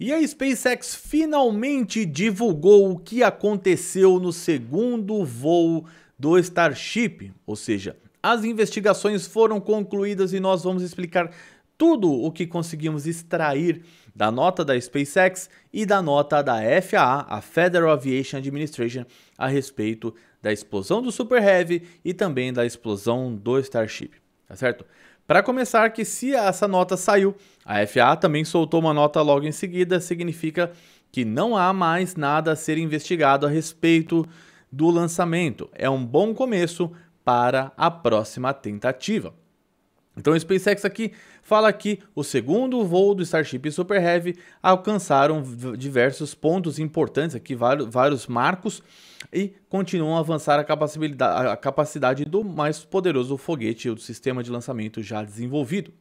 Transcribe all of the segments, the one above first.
E a SpaceX finalmente divulgou o que aconteceu no segundo voo do Starship, ou seja, as investigações foram concluídas e nós vamos explicar tudo o que conseguimos extrair da nota da SpaceX e da nota da FAA, a Federal Aviation Administration, a respeito da explosão do Super Heavy e também da explosão do Starship, tá certo? Para começar, que se essa nota saiu, a FA também soltou uma nota logo em seguida, significa que não há mais nada a ser investigado a respeito do lançamento. É um bom começo para a próxima tentativa. Então o SpaceX aqui fala que o segundo voo do Starship Super Heavy alcançaram diversos pontos importantes aqui, vários, vários marcos, e continuam a avançar a capacidade, a capacidade do mais poderoso foguete do sistema de lançamento já desenvolvido.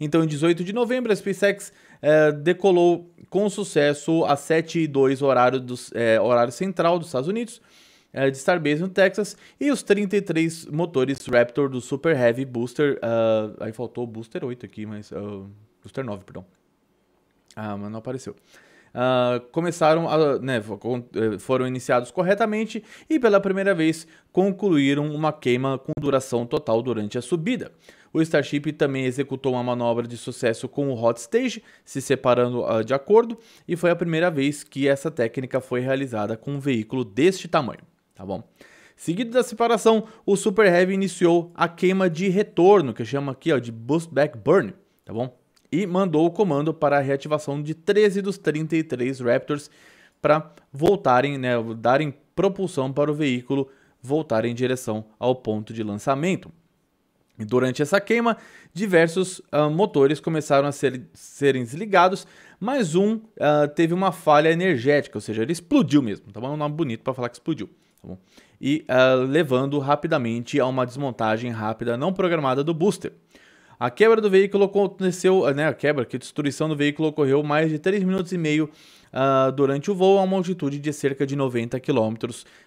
Então, em 18 de novembro, a SpaceX eh, decolou com sucesso às 7 h 02 horário, eh, horário central dos Estados Unidos, era eh, de Starbase no Texas, e os 33 motores Raptor do Super Heavy Booster, uh, aí faltou o Booster 8 aqui, mas uh, Booster 9, perdão. Ah, mas não apareceu. Uh, começaram a, né, eh, foram iniciados corretamente e pela primeira vez concluíram uma queima com duração total durante a subida. O Starship também executou uma manobra de sucesso com o Hot Stage, se separando uh, de acordo, e foi a primeira vez que essa técnica foi realizada com um veículo deste tamanho tá bom? Seguido da separação, o Super Heavy iniciou a queima de retorno, que chama aqui ó, de Boost Back Burn, tá bom? E mandou o comando para a reativação de 13 dos 33 Raptors para voltarem, né, darem propulsão para o veículo voltar em direção ao ponto de lançamento. E durante essa queima, diversos uh, motores começaram a ser, serem desligados, mas um uh, teve uma falha energética, ou seja, ele explodiu mesmo. Tá bom? É um nome bonito para falar que explodiu tá bom? E uh, levando rapidamente a uma desmontagem rápida não programada do booster. A quebra do veículo aconteceu, ah, né, a quebra, que a destruição do veículo ocorreu mais de 3 minutos e meio uh, durante o voo a uma altitude de cerca de 90 km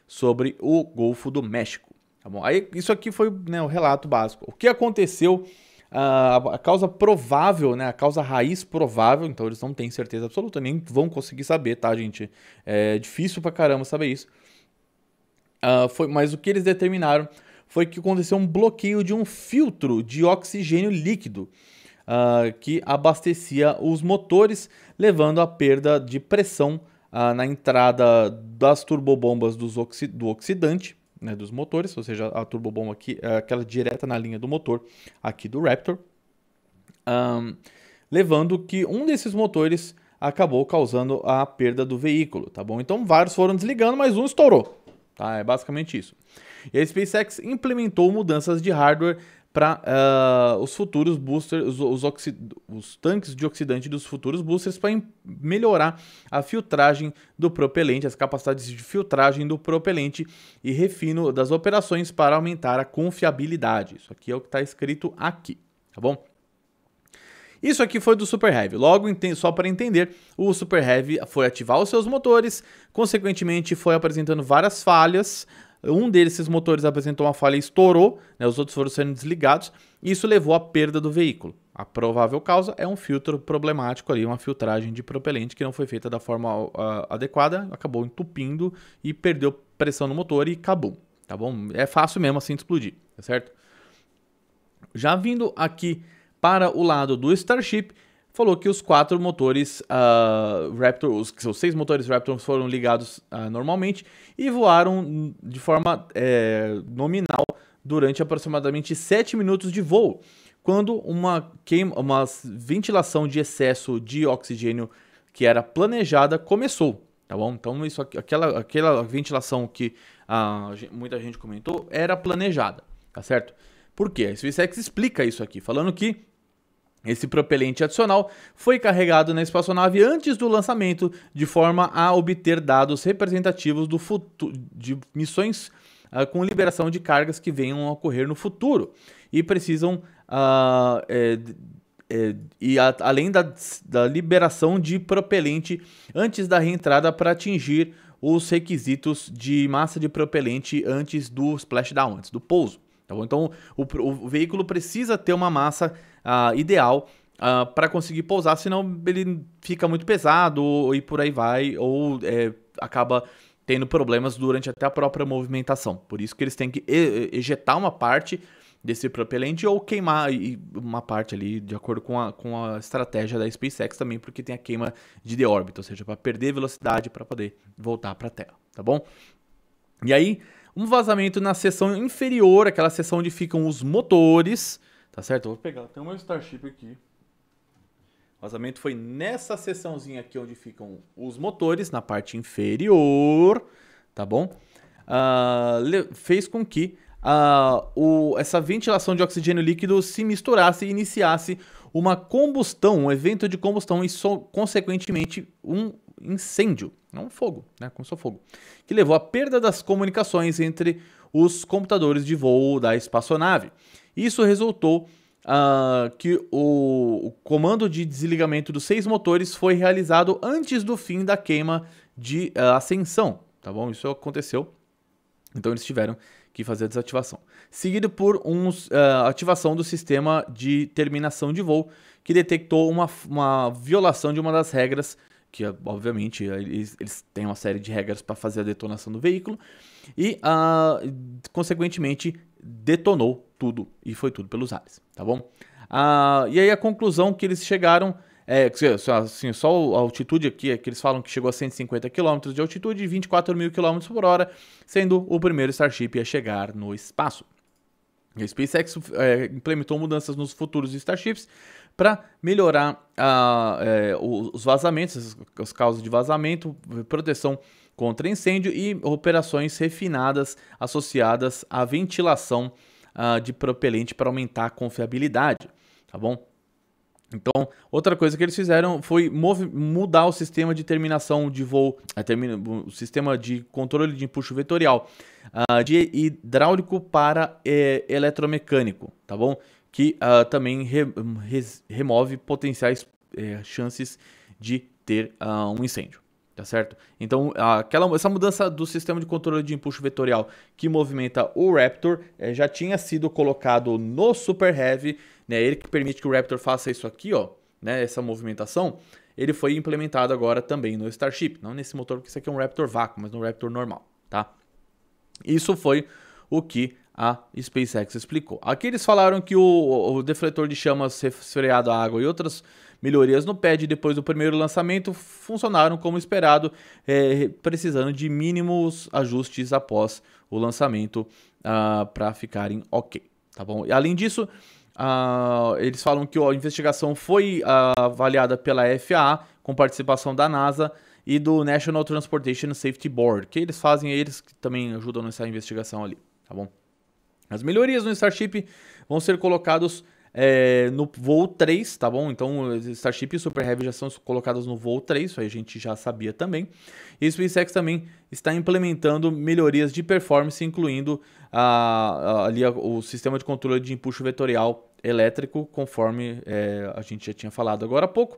sobre o Golfo do México. Tá bom? Aí, isso aqui foi né, o relato básico. O que aconteceu, uh, a causa provável, né, a causa raiz provável, então eles não têm certeza absoluta, nem vão conseguir saber, tá, gente? É difícil pra caramba saber isso. Ah, foi, mas o que eles determinaram foi que aconteceu um bloqueio de um filtro de oxigênio líquido uh, que abastecia os motores, levando à perda de pressão uh, na entrada das turbobombas dos oxi do oxidante, né, dos motores, ou seja, a turbobomba aqui, é aquela direta na linha do motor aqui do Raptor, um, levando que um desses motores acabou causando a perda do veículo, tá bom? Então vários foram desligando, mas um estourou. Tá? É basicamente isso. E a SpaceX implementou mudanças de hardware para uh, ah, os futuros boosters, os, os, os, tanques de oxidante dos futuros boosters para melhorar a filtragem do propelente, as capacidades de filtragem do propelente e refino das operações para aumentar a confiabilidade. Isso aqui é o que está escrito aqui, tá bom? Isso aqui foi do Super Heavy. Logo, só para entender, o Super Heavy foi ativar os seus motores, consequentemente foi apresentando várias falhas. Um desses motores apresentou uma falha e estourou, né? os outros foram sendo desligados. E isso levou à perda do veículo. A provável causa é um filtro problemático ali, uma filtragem de propelente que não foi feita da forma uh, adequada, acabou entupindo e perdeu pressão no motor e acabou, tá bom? É fácil mesmo assim de explodir, tá certo? Já vindo aqui para o lado do Starship, falou que os quatro motores uh, Raptor, os, os seis motores Raptor foram ligados uh, normalmente e voaram de forma é, nominal durante aproximadamente sete minutos de voo, quando uma, queima, uma ventilação de excesso de oxigênio que era planejada começou. Tá bom? Então, isso, aquela, aquela ventilação que uh, muita gente comentou era planejada, tá certo? Por quê? A SpaceX explica isso aqui, falando que esse propelente adicional foi carregado na espaçonave antes do lançamento, de forma a obter dados representativos do de missões uh, com liberação de cargas que venham a ocorrer no futuro e precisam. Uh, é, é, e a, além da, da liberação de propelente antes da reentrada para atingir os requisitos de massa de propelente antes do splashdown, antes do pouso. Tá então, o, o, veículo precisa ter uma massa uh, ideal uh, ah, para conseguir pousar, senão ele fica muito pesado e por aí vai, ou é, acaba tendo problemas durante até a própria movimentação. Por isso que eles têm que ejetar uma parte desse propelente ou queimar uma parte ali, de acordo com a, com a estratégia da SpaceX também, porque tem a queima de deórbita, ou seja, para perder velocidade para poder voltar para a Terra, tá bom? E aí, um vazamento na seção inferior, aquela seção onde ficam os motores. Tá certo? Eu vou pegar até uma Starship aqui. O vazamento foi nessa seçãozinha aqui onde ficam os motores, na parte inferior. Tá bom? Uh, fez com que uh, o, essa ventilação de oxigênio líquido se misturasse e iniciasse uma combustão, um evento de combustão e, so, consequentemente, um incêndio, não fogo, né? Começou fogo, que levou à perda das comunicações entre os computadores de voo da espaçonave. Isso resultou uh, que o, o comando de desligamento dos seis motores foi realizado antes do fim da queima de uh, ascensão, tá bom? Isso aconteceu. Então eles tiveram que fazer a desativação. Seguido por uma uh, ativação do sistema de terminação de voo, que detectou uma, uma violação de uma das regras que obviamente é, eles, eles, têm uma série de regras para fazer a detonação do veículo e ah, consequentemente detonou tudo e foi tudo pelos ares, tá bom? Ah, e aí a conclusão que eles chegaram é assim, só a altitude aqui é que eles falam que chegou a 150 km de altitude e 24 mil km por hora, sendo o primeiro Starship a chegar no espaço. A SpaceX é, implementou mudanças nos futuros Starships para melhorar a, ah, é, os vazamentos, as causas de vazamento, proteção contra incêndio e operações refinadas associadas à ventilação uh, de propelente para aumentar a confiabilidade, tá bom? Então, outra coisa que eles fizeram foi mudar o sistema de terminação de voo, eh, o sistema de controle de empuxo vetorial uh, de hidráulico para eh, eletromecânico, tá bom? que uh, também re, hum, res, remove potenciais eh, chances de ter uh, um incêndio. Tá certo? Então, aquela, essa mudança do sistema de controle de impulso vetorial que movimenta o Raptor eh, já tinha sido colocado no Super Heavy, né? Ele que permite que o Raptor faça isso aqui, ó, né? Essa movimentação ele foi implementado agora também no Starship. Não nesse motor, porque isso aqui é um Raptor vácuo, mas no Raptor normal, tá? Isso foi o que a SpaceX explicou. Aqui eles falaram que o, o defletor de chamas resfriado à água e outras melhorias no pad depois do primeiro lançamento funcionaram como esperado, é, precisando de mínimos ajustes após o lançamento uh, ah, para ficarem ok. Tá bom? E além disso, Uh, eles falam que a investigação foi uh, avaliada pela FAA, com participação da NASA e do National Transportation Safety Board, que eles fazem, eles que também ajudam nessa investigação ali, tá bom? As melhorias no Starship vão ser colocados é, no voo 3, tá bom? Então, Starship e Super Heavy já são colocadas no voo 3, isso aí a gente já sabia também. E SpaceX também está implementando melhorias de performance, incluindo a, a, ali a, o sistema de controle de empuxo vetorial elétrico, conforme é, a gente já tinha falado agora há pouco,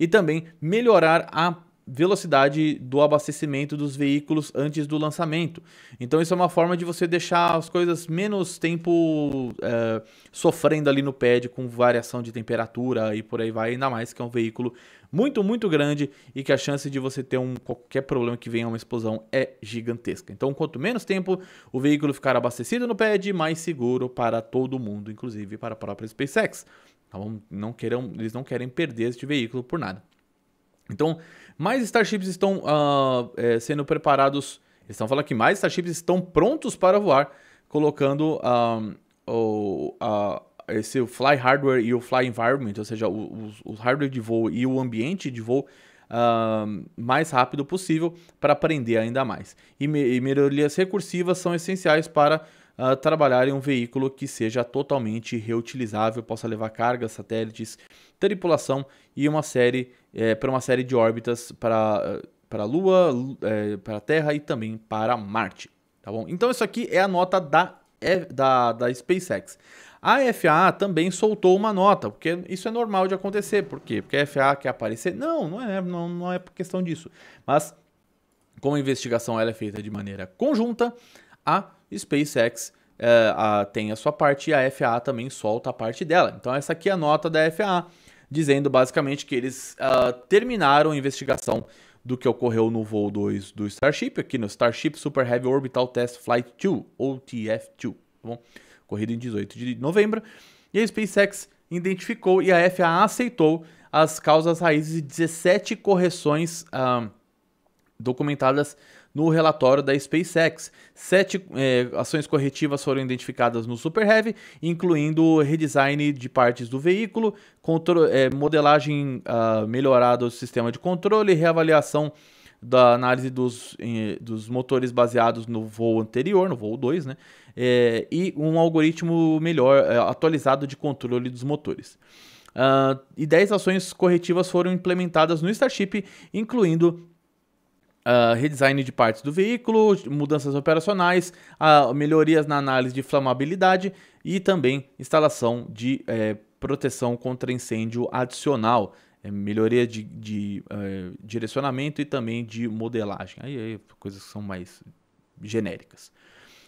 e também melhorar a velocidade do abastecimento dos veículos antes do lançamento. Então isso é uma forma de você deixar as coisas menos tempo é, sofrendo ali no pad com variação de temperatura e por aí vai, ainda mais que é um veículo muito, muito grande e que a chance de você ter um qualquer problema que venha uma explosão é gigantesca. Então, quanto menos tempo o veículo ficar abastecido no pad, mais seguro para todo mundo, inclusive para a própria SpaceX. Então, não queiram, eles não querem perder este veículo por nada. Então, mais Starships estão uh, é, sendo preparados. Eles estão falando que mais Starships estão prontos para voar, colocando ah, o, a, esse Fly Hardware e o Fly Environment, ou seja, o, o hardware de voo e o ambiente de voo Uh, mais rápido possível para aprender ainda mais. E, me e melhorias recursivas são essenciais para uh, trabalhar em um veículo que seja totalmente reutilizável, possa levar cargas, satélites, tripulação e uma série é, eh, para uma série de órbitas para eh, para a Lua, é, eh, para a Terra e também para Marte, tá bom? Então isso aqui é a nota da da, da SpaceX. A FAA também soltou uma nota, porque isso é normal de acontecer. Por quê? Porque a FAA quer aparecer? Não, não é, não, não é questão disso. Mas como a investigação ela é feita de maneira conjunta, a SpaceX é, a, tem a sua parte e a FAA também solta a parte dela. Então, essa aqui é a nota da FAA, dizendo basicamente que eles uh, terminaram a investigação do que ocorreu no voo 2 do Starship, aqui no Starship Super Heavy Orbital Test Flight 2, ou TF2, tá bom? Corrido em 18 de novembro. E a SpaceX identificou e a FAA aceitou as causas raízes de 17 correções uh, documentadas no relatório da SpaceX. Sete é, ações corretivas foram identificadas no Super Heavy, incluindo redesign de partes do veículo, é, modelagem uh, ah, melhorada do sistema de controle, reavaliação da análise dos, dos motores baseados no voo anterior, no voo 2, né? É, e um algoritmo melhor, é, atualizado de controle dos motores. Uh, e 10 ações corretivas foram implementadas no Starship, incluindo Uh, redesign de partes do veículo, mudanças operacionais, uh, melhorias na análise de inflamabilidade e também instalação de eh, proteção contra incêndio adicional, é, melhoria de, de eh, direcionamento e também de modelagem. Aí, aí coisas que são mais genéricas.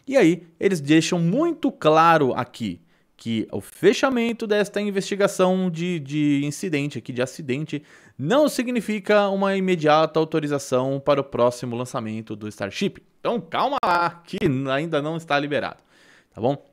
E aí, eles deixam muito claro aqui que o fechamento desta investigação de, de incidente aqui, de acidente, não significa uma imediata autorização para o próximo lançamento do Starship. Então calma lá, que ainda não está liberado, tá bom?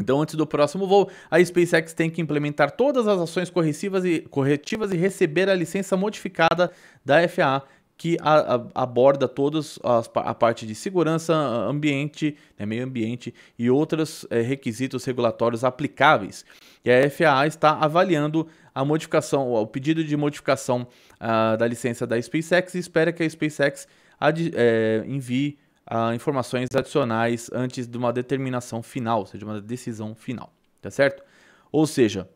Então, antes do próximo voo, a SpaceX tem que implementar todas as ações corretivas e, corretivas e receber a licença modificada da FAA que a, a, aborda todas as, a parte de segurança, ambiente, né, meio ambiente e outros é, eh, requisitos regulatórios aplicáveis. E a FAA está avaliando a modificação, o pedido de modificação uh, da licença da SpaceX e espera que a SpaceX ad, é, eh, envie uh, informações adicionais antes de uma determinação final, ou seja, uma decisão final, tá certo? Ou seja,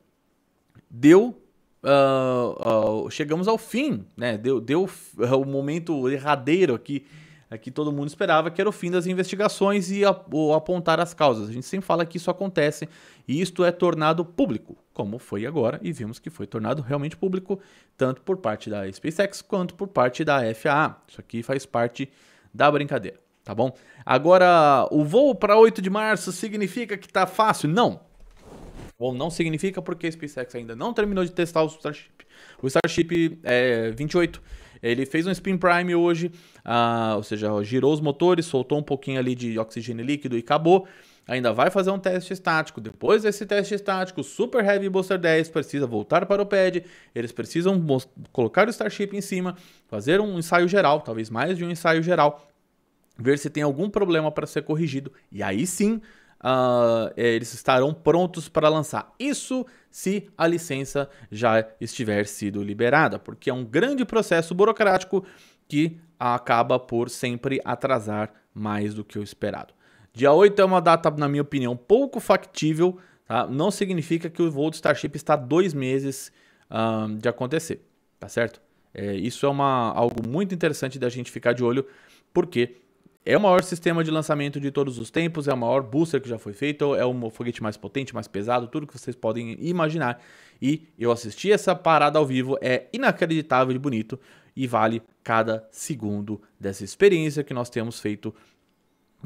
deu uh, uh, chegamos ao fim, né? Deu, deu é o momento erradeiro aqui, que todo mundo esperava, que era o fim das investigações e a, apontar as causas. A gente sempre fala que isso acontece e isto é tornado público, como foi agora, e vimos que foi tornado realmente público, tanto por parte da SpaceX quanto por parte da FAA. Isso aqui faz parte da brincadeira tá bom? Agora, o voo para 8 de março significa que tá fácil? Não bom não significa porque a SpaceX ainda não terminou de testar o Starship. O Starship é, 28, ele fez um spin prime hoje, ah, ou seja, girou os motores, soltou um pouquinho ali de oxigênio líquido e acabou. Ainda vai fazer um teste estático. Depois desse teste estático, o Super Heavy Booster 10 precisa voltar para o pad. Eles precisam colocar o Starship em cima, fazer um ensaio geral, talvez mais de um ensaio geral, ver se tem algum problema para ser corrigido. E aí sim, uh, eles estarão prontos para lançar. Isso se a licença já estiver sido liberada, porque é um grande processo burocrático que acaba por sempre atrasar mais do que o esperado. Dia 8 é uma data, na minha opinião, pouco factível, tá? não significa que o voo do Starship está dois meses uh, de acontecer, tá certo? É, isso é uma, algo muito interessante da gente ficar de olho, porque é o maior sistema de lançamento de todos os tempos, é o maior booster que já foi feito, é o foguete mais potente, mais pesado, tudo que vocês podem imaginar. E eu assisti essa parada ao vivo, é inacreditável e bonito e vale cada segundo dessa experiência que nós temos feito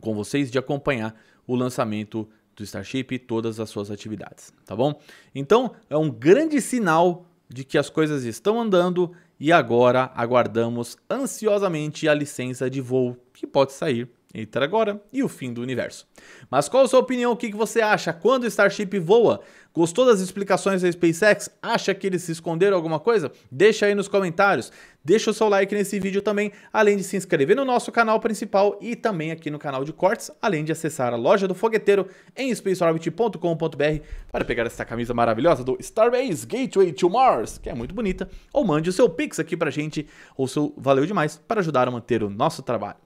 com vocês de acompanhar o lançamento do Starship e todas as suas atividades, tá bom? Então, é um grande sinal de que as coisas estão andando, e agora aguardamos ansiosamente a licença de voo que pode sair Ether então, agora e o fim do universo. Mas qual a sua opinião? O que você acha? Quando Starship voa? Gostou das explicações da SpaceX? Acha que eles se esconderam alguma coisa? Deixa aí nos comentários. Deixa o seu like nesse vídeo também, além de se inscrever no nosso canal principal e também aqui no canal de cortes, além de acessar a loja do fogueteiro em spaceorbit.com.br para pegar essa camisa maravilhosa do Starbase Gateway to Mars, que é muito bonita, ou mande o seu pix aqui pra gente, ou seu valeu demais para ajudar a manter o nosso trabalho.